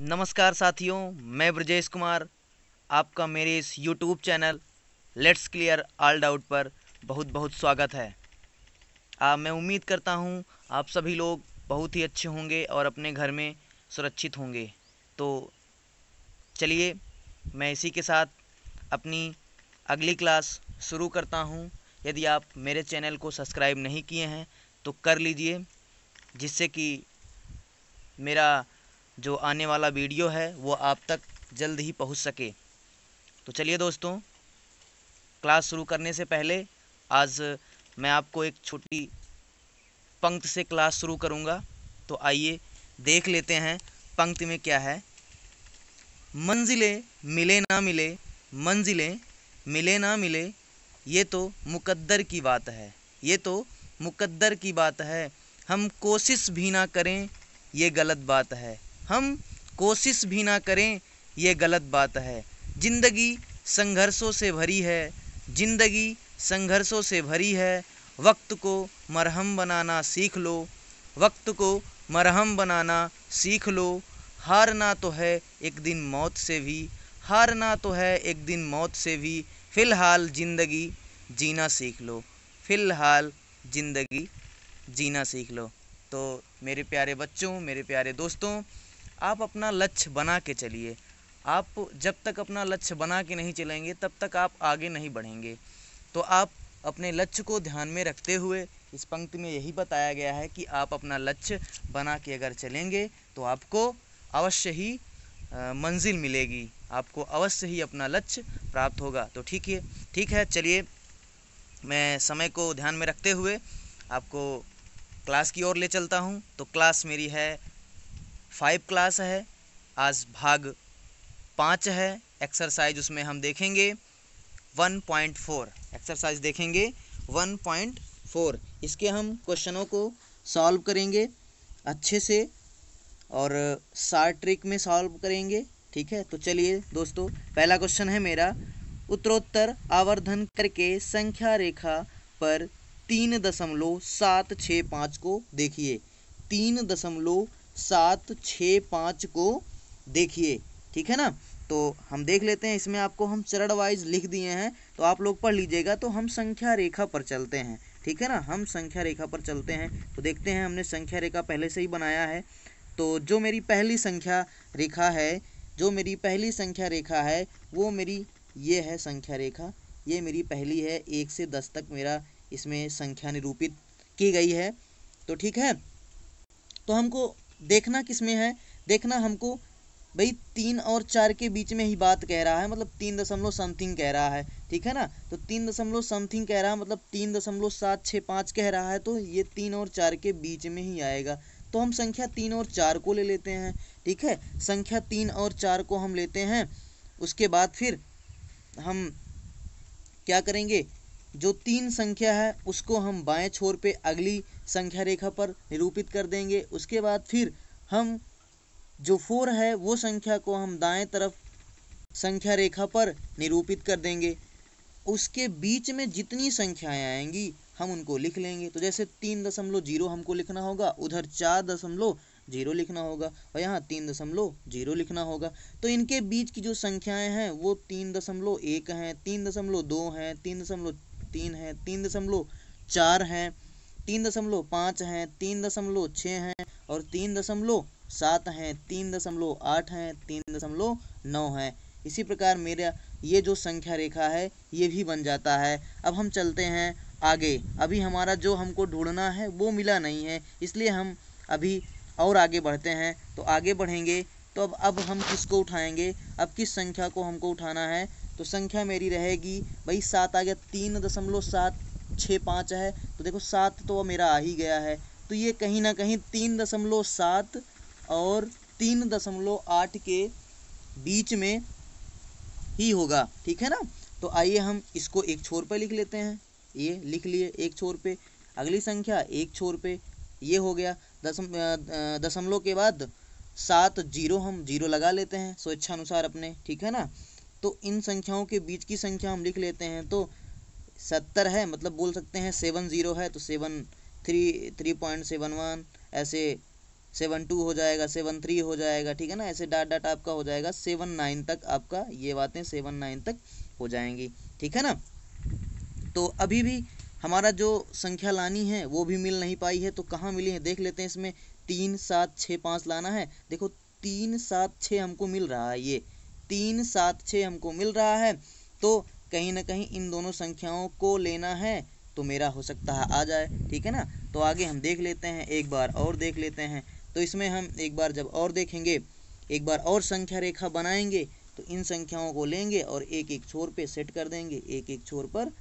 नमस्कार साथियों मैं ब्रजेश कुमार आपका मेरे इस YouTube channel let's clear all doubt पर बहुत बहुत स्वागत है आ, मैं उम्मीद करता हूँ आप सभी लोग बहुत ही अच्छे होंगे और अपने घर में सुरक्षित होंगे तो चलिए मैं इसी के साथ अपनी अगली क्लास शुरू करता हूँ यदि आप मेरे चैनल को सब्सक्राइब नहीं किए हैं तो कर लीजिए जिससे कि मेरा जो आने वाला वीडियो है वो आप तक जल्द ही पहुंच सके तो चलिए दोस्तों क्लास शुरू करने से पहले आज मैं आपको एक छोटी पंक्ति से क्लास शुरू करूंगा तो आइए देख लेते हैं पंक्ति में क्या है मंजिलें मिले ना मिले मंजिलें मिले ना मिले ये तो मुकद्दर की बात है ये तो मुकद्दर की बात है हम कोशिश भी ना करें ये गलत बात है हम कोशिश भी ना करें ये गलत बात है ज़िंदगी संघर्षों से भरी है ज़िंदगी संघर्षों से भरी है वक्त को मरहम बनाना सीख लो वक्त को मरहम बनाना सीख लो हारना तो है एक दिन मौत से भी हारना तो है एक दिन मौत से भी फ़िलहाल ज़िंदगी जीना सीख लो फ़िलहाल ज़िंदगी जीना सीख लो तो मेरे प्यारे बच्चों मेरे प्यारे दोस्तों आप अपना लक्ष्य बना के चलिए आप जब तक अपना लक्ष्य बना के नहीं चलेंगे तब तक आप आगे नहीं बढ़ेंगे तो आप अपने लक्ष्य को ध्यान में रखते हुए इस पंक्ति में यही बताया गया है कि आप अपना लक्ष्य बना के अगर चलेंगे तो आपको अवश्य ही मंजिल मिलेगी आपको अवश्य ही अपना लक्ष्य प्राप्त होगा तो ठीक है ठीक है चलिए मैं समय को ध्यान में रखते हुए आपको क्लास की ओर ले चलता हूँ तो क्लास मेरी है फाइव क्लास है आज भाग पाँच है एक्सरसाइज उसमें हम देखेंगे वन पॉइंट फोर एक्सरसाइज देखेंगे वन पॉइंट फोर इसके हम क्वेश्चनों को सॉल्व करेंगे अच्छे से और शार्ट ट्रिक में सॉल्व करेंगे ठीक है तो चलिए दोस्तों पहला क्वेश्चन है मेरा उत्तरोत्तर आवर्धन करके संख्या रेखा पर तीन दशमलव सात छः पाँच को देखिए तीन दशमलव सात छः पाँच को देखिए ठीक है ना तो हम देख लेते हैं इसमें आपको हम चरण वाइज लिख दिए हैं तो आप लोग पढ़ लीजिएगा तो हम संख्या रेखा पर चलते हैं ठीक है ना हम संख्या रेखा पर चलते हैं तो देखते हैं हमने संख्या रेखा पहले से ही बनाया है तो जो मेरी पहली संख्या रेखा है जो मेरी पहली संख्या रेखा है वो मेरी ये है संख्या रेखा ये मेरी पहली है एक से दस तक मेरा इसमें संख्या निरूपित की गई है तो ठीक है तो हमको देखना किस में है देखना हमको भाई तीन और चार के बीच में ही बात कह रहा है मतलब तीन दशमलव समथिंग कह रहा है ठीक है ना तो तीन दशमलव समथिंग कह रहा है मतलब तीन दशमलव सात छः पाँच कह रहा है तो ये तीन और चार के बीच में ही आएगा तो हम संख्या तीन और चार को ले लेते हैं ठीक है संख्या तीन और चार को हम लेते हैं उसके बाद फिर हम क्या करेंगे जो तीन संख्या है उसको हम बाएं छोर पे अगली संख्या रेखा पर निरूपित कर देंगे उसके बाद फिर हम जो फोर है वो संख्या को हम दाएं तरफ संख्या रेखा पर निरूपित कर देंगे उसके बीच में जितनी संख्याएं आएंगी हम उनको लिख लेंगे तो जैसे तीन दशमलव जीरो हमको लिखना होगा उधर चार दशमलव जीरो लिखना होगा और यहाँ तीन दशमलव जीरो लिखना होगा तो इनके बीच की जो संख्याएं हैं वो तीन दशमलव एक हैं तीन दशमलव दो हैं तीन दशमलव तीन हैं तीन दशमलव चार हैं तीन दशमलव पाँच हैं तीन दशमलव छः हैं और तीन दशमलव सात हैं तीन दशमलव आठ हैं तीन दशमलव नौ हैं इसी प्रकार मेरा ये जो संख्या रेखा है ये भी बन जाता है अब हम चलते हैं आगे अभी हमारा जो हमको ढूंढना है वो मिला नहीं है इसलिए हम अभी और आगे बढ़ते हैं तो आगे बढ़ेंगे तो अब अब हम किसको उठाएंगे अब किस संख्या को हमको उठाना है तो संख्या मेरी रहेगी भाई सात आ गया तीन दशमलव सात छः पाँच है तो देखो सात तो मेरा आ ही गया है तो ये कहीं ना कहीं तीन दशमलव सात और तीन दशमलव आठ के बीच में ही होगा ठीक है ना तो आइए हम इसको एक छोर पर लिख लेते हैं ये लिख लिए एक छोर पे अगली संख्या एक छोर पे ये हो गया दशम दशमलव के बाद सात जीरो हम जीरो लगा लेते हैं स्वेच्छानुसार अपने ठीक है ना तो इन संख्याओं के बीच की संख्या हम लिख लेते हैं तो सत्तर है मतलब बोल सकते हैं सेवन ज़ीरो है तो seven three three point seven one ऐसे सेवन टू हो जाएगा सेवन थ्री हो जाएगा ठीक है ना ऐसे डाट डाट आपका हो जाएगा सेवन नाइन तक आपका ये बातें सेवन नाइन तक हो जाएंगी ठीक है ना तो अभी भी हमारा जो संख्या लानी है वो भी मिल नहीं पाई है तो कहाँ मिली है देख लेते हैं इसमें तीन सात छः पाँच लाना है देखो तीन सात छः हमको मिल रहा है ये तीन सात छः हमको मिल रहा है तो कहीं ना कहीं इन दोनों संख्याओं को लेना है तो मेरा हो सकता है आ जाए ठीक है ना तो आगे हम देख लेते हैं एक बार और देख लेते हैं तो इसमें हम एक बार जब और देखेंगे एक बार और संख्या रेखा बनाएंगे तो इन संख्याओं को लेंगे और एक एक छोर पे सेट कर देंगे एक एक छोर पर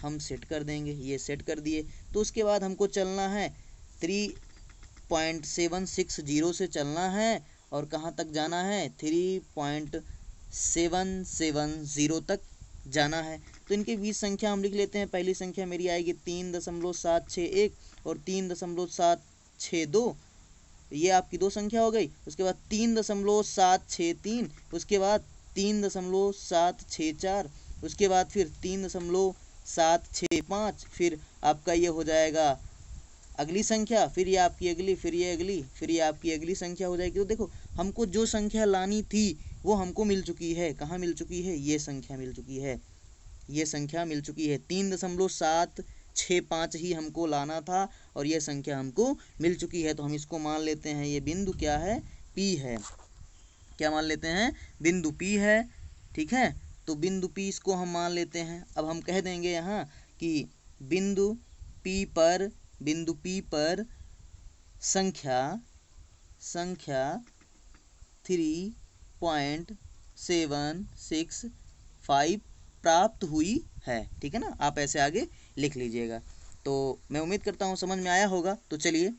हम सेट कर देंगे ये सेट कर दिए तो उसके बाद हमको चलना है three point seven six zero से चलना है और कहाँ तक जाना है three point seven seven zero तक जाना है तो इनके बीच संख्या हम लिख लेते हैं पहली संख्या मेरी आएगी तीन दशमलव सात छः एक और तीन दशमलव सात छः दो ये आपकी दो संख्या हो गई उसके बाद तीन दशमलव सात छः तीन उसके बाद तीन दशमलव सात छः चार उसके बाद फिर तीन दशमलव सात छः पाँच फिर आपका ये हो जाएगा अगली संख्या फिर ये आपकी अगली फिर ये अगली फिर ये आपकी अगली संख्या हो जाएगी तो देखो हमको जो संख्या लानी थी वो हमको मिल चुकी है कहाँ मिल चुकी है ये संख्या मिल चुकी है ये संख्या मिल चुकी है तीन दशमलव सात छः पाँच ही हमको लाना था और यह संख्या हमको मिल चुकी है तो हम इसको मान लेते हैं ये बिंदु क्या है पी है क्या मान लेते हैं बिंदु पी है ठीक है तो बिंदु पी इसको हम मान लेते हैं अब हम कह देंगे यहाँ कि बिंदु पी पर बिंदु P पर संख्या संख्या three point seven six five प्राप्त हुई है ठीक है ना आप ऐसे आगे लिख लीजिएगा तो मैं उम्मीद करता हूँ समझ में आया होगा तो चलिए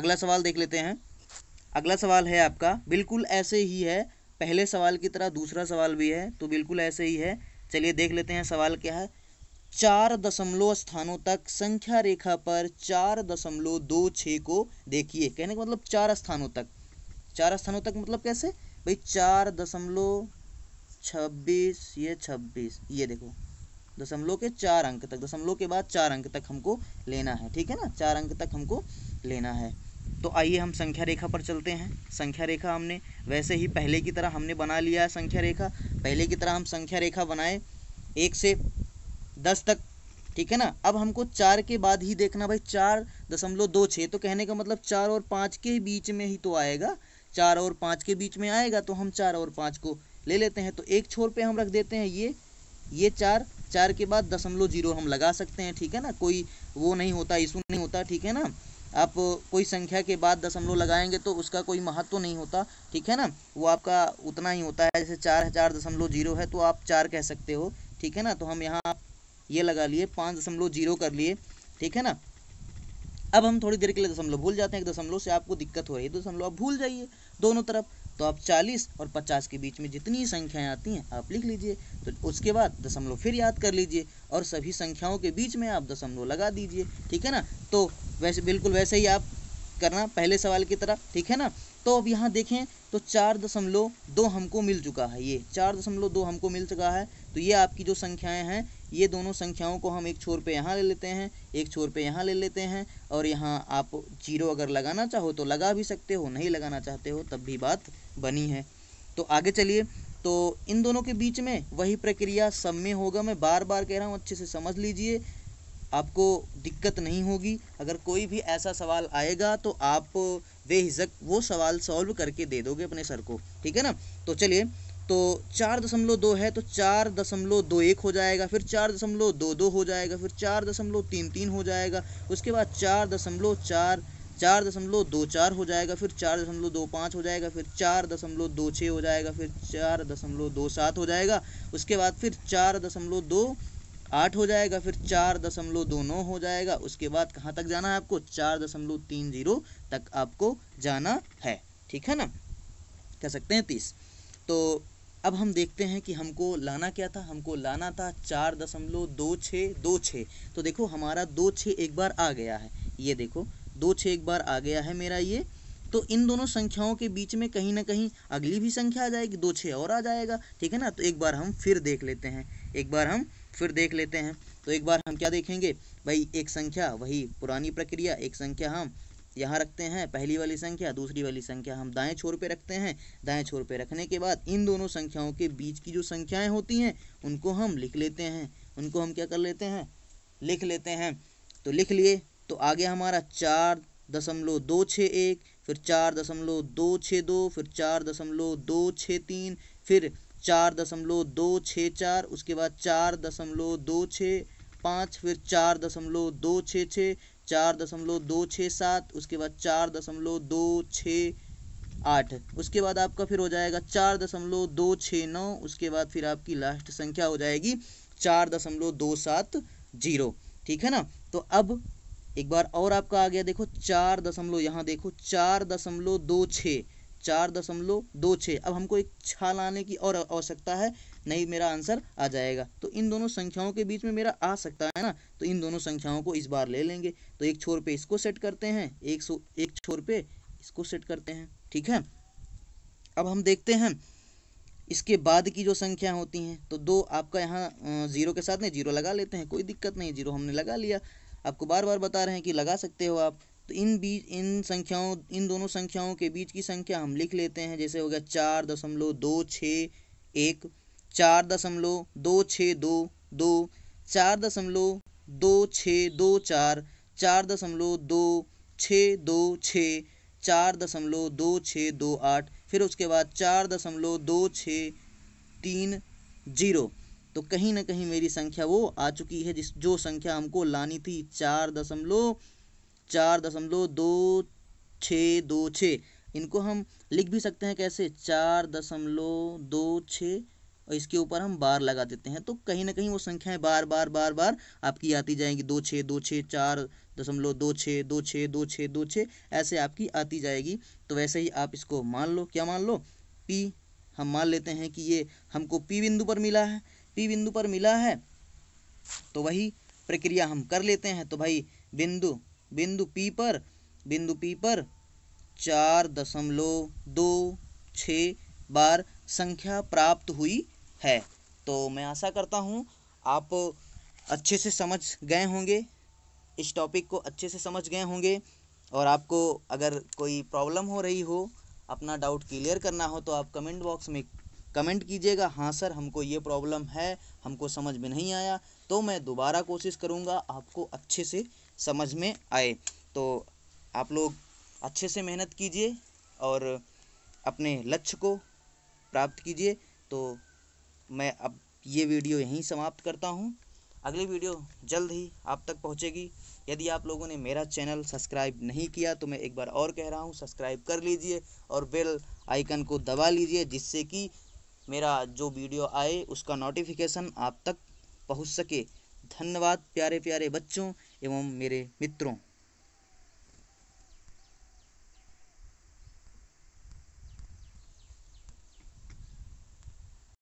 अगला सवाल देख लेते हैं अगला सवाल है आपका बिल्कुल ऐसे ही है पहले सवाल की तरह दूसरा सवाल भी है तो बिल्कुल ऐसे ही है चलिए देख लेते हैं सवाल क्या है चार दशमलव स्थानों तक संख्या रेखा पर चार दशमलव दो छः को देखिए कहने का मतलब चार स्थानों तक चार स्थानों तक मतलब कैसे भाई चार दशमलव छब्बीस ये छब्बीस ये देखो दशमलव के चार अंक तक दशमलव के बाद चार अंक तक हमको लेना है ठीक है ना चार अंक तक हमको लेना है तो आइए हम संख्या रेखा पर चलते हैं संख्या रेखा हमने वैसे ही पहले की तरह हमने बना लिया है संख्या रेखा पहले की तरह हम संख्या रेखा बनाए एक से दस तक ठीक है ना अब हमको चार के बाद ही देखना भाई चार दशमलव दो छः तो कहने का मतलब चार और पाँच के बीच में ही तो आएगा चार और पाँच के बीच में आएगा तो हम चार और पाँच को ले लेते हैं तो एक छोर पे हम रख देते हैं ये ये चार चार के बाद दशमलव जीरो हम लगा सकते हैं ठीक है ना कोई वो नहीं होता इशू नहीं होता ठीक है ना आप कोई संख्या के बाद दशमलव लगाएंगे तो उसका कोई महत्व तो नहीं होता ठीक है ना वो आपका उतना ही होता है जैसे चार है चार दशमलव जीरो है तो आप चार कह सकते हो ठीक है ना तो हम यहाँ ये लगा लिए पाँच दशमलव जीरो कर लिए ठीक है ना अब हम थोड़ी देर के लिए दशमलव भूल जाते हैं एक दशमलव से आपको दिक्कत हो रही है दशमलव आप भूल जाइए दोनों तरफ तो आप 40 और 50 के बीच में जितनी संख्याएं आती हैं आप लिख लीजिए तो उसके बाद दशमलव फिर याद कर लीजिए और सभी संख्याओं के बीच में आप दशमलव लगा दीजिए ठीक है ना तो वैसे बिल्कुल वैसे ही आप करना पहले सवाल की तरह ठीक है ना तो अब यहाँ देखें तो चार दशमलव दो हमको मिल चुका है ये चार दशमलव दो हमको मिल चुका है तो ये आपकी जो संख्याएं हैं ये दोनों संख्याओं को हम एक छोर पे यहाँ ले लेते हैं एक छोर पे यहाँ ले लेते हैं और यहाँ आप जीरो अगर लगाना चाहो तो लगा भी सकते हो नहीं लगाना चाहते हो तब भी बात बनी है तो आगे चलिए तो इन दोनों के बीच में वही प्रक्रिया सब में होगा मैं बार बार कह रहा हूँ अच्छे से समझ लीजिए आपको दिक्कत नहीं होगी अगर कोई भी ऐसा सवाल आएगा तो आप बेहिजक वो सवाल सॉल्व करके दे दोगे अपने सर को ठीक है ना तो चलिए तो चार दशमलव दो है तो चार दशमलव दो एक हो जाएगा फिर चार दशमलव दो दो हो जाएगा फिर चार दशमलव तीन तीन हो जाएगा उसके बाद चार दशमलव चार चार दशमलव दो चार हो जाएगा फिर चार दशमलव दो पाँच हो जाएगा फिर चार दशमलव दो छः हो जाएगा फिर चार दशमलव दो सात हो जाएगा उसके बाद फिर चार दशमलव दो आठ हो जाएगा फिर चार दशमलव दो नौ हो जाएगा उसके बाद कहाँ तक जाना है आपको चार दशमलव तीन जीरो तक आपको जाना है ठीक है ना कह सकते हैं तीस तो अब हम देखते हैं कि हमको लाना क्या था हमको लाना था चार दशमलव दो छः दो छः तो देखो हमारा दो छः एक बार आ गया है ये देखो दो छः एक बार आ गया है मेरा ये तो इन दोनों संख्याओं के बीच में कहीं ना कहीं अगली भी संख्या आ जाएगी दो छः और आ जाएगा ठीक है ना तो एक बार हम फिर देख लेते हैं एक बार हम फिर देख लेते हैं तो एक बार हम क्या देखेंगे भाई एक संख्या वही पुरानी प्रक्रिया एक संख्या हम यहाँ रखते हैं पहली वाली संख्या दूसरी वाली संख्या हम दाएं छोर पे रखते हैं दाएं छोर पे रखने के बाद इन दोनों संख्याओं के बीच की जो संख्याएं होती हैं उनको हम लिख लेते हैं उनको हम क्या कर लेते हैं लिख लेते हैं तो लिख लिए तो आगे हमारा चार दशमलव दो छः एक फिर चार दशमलव दो छः दो फिर चार दशमलव दो छः तीन फिर चार दशमलव दो छः चार उसके बाद चार दशमलव दो छः पाँच फिर चार दशमलव दो छः छः चार दशमलव दो छः सात उसके बाद चार दशमलव दो छः आठ उसके बाद आपका फिर हो जाएगा चार दशमलव दो छः नौ उसके बाद फिर आपकी लास्ट संख्या हो जाएगी चार दशमलव दो सात जीरो ठीक है ना तो अब एक बार और आपका आ गया देखो चार दशमलव यहाँ देखो चार दशमलव दो छः चार दशमलव दो छः अब हमको एक छा लाने की और आवश्यकता है नहीं मेरा आंसर आ जाएगा तो इन दोनों संख्याओं के बीच में मेरा आ सकता है ना तो इन दोनों संख्याओं को इस बार ले लेंगे तो एक छोर पे इसको सेट करते हैं एक सौ एक छोर पे इसको सेट करते हैं ठीक है अब हम देखते हैं इसके बाद की जो संख्या होती हैं तो दो आपका यहाँ ज़ीरो के साथ नहीं जीरो लगा लेते हैं कोई दिक्कत नहीं जीरो हमने लगा लिया आपको बार बार बता रहे हैं कि लगा सकते हो आप तो इन बीच इन संख्याओं इन दोनों संख्याओं के बीच की संख्या हम लिख लेते हैं जैसे हो गया चार दशमलव दो छः एक चार दशमलव दो छः दो दो चार दशमलव दो छः दो चार चार दशमलव दो छः दो छः चार दशमलव दो छः दो आठ फिर उसके बाद चार दशमलव दो छः तीन जीरो तो कहीं ना कहीं मेरी संख्या वो आ चुकी है जिस जो संख्या हमको लानी थी चार दशमलव चार दशमलव दो छः दो छः इनको हम लिख भी सकते हैं कैसे चार दशमलव दो छः और इसके ऊपर हम बार लगा देते हैं तो कहीं ना कहीं वो संख्याएं बार बार बार बार आपकी आती जाएंगी दो छः दो छः चार दशमलव दो छः दो छः दो छः दो छः ऐसे आपकी आती जाएगी तो वैसे ही आप इसको मान लो क्या मान लो पी हम मान लेते हैं कि ये हमको पी बिंदु पर मिला है पी बिंदु पर मिला है तो वही प्रक्रिया हम कर लेते हैं तो भाई बिंदु बिंदु पी पर बिंदु पी पर चार दशमलव दो छ बार संख्या प्राप्त हुई है तो मैं आशा करता हूँ आप अच्छे से समझ गए होंगे इस टॉपिक को अच्छे से समझ गए होंगे और आपको अगर कोई प्रॉब्लम हो रही हो अपना डाउट क्लियर करना हो तो आप कमेंट बॉक्स में कमेंट कीजिएगा हाँ सर हमको ये प्रॉब्लम है हमको समझ में नहीं आया तो मैं दोबारा कोशिश करूँगा आपको अच्छे से समझ में आए तो आप लोग अच्छे से मेहनत कीजिए और अपने लक्ष्य को प्राप्त कीजिए तो मैं अब ये वीडियो यहीं समाप्त करता हूँ अगली वीडियो जल्द ही आप तक पहुँचेगी यदि आप लोगों ने मेरा चैनल सब्सक्राइब नहीं किया तो मैं एक बार और कह रहा हूँ सब्सक्राइब कर लीजिए और बेल आइकन को दबा लीजिए जिससे कि मेरा जो वीडियो आए उसका नोटिफिकेशन आप तक पहुँच सके धन्यवाद प्यारे प्यारे बच्चों एवं मेरे मित्रों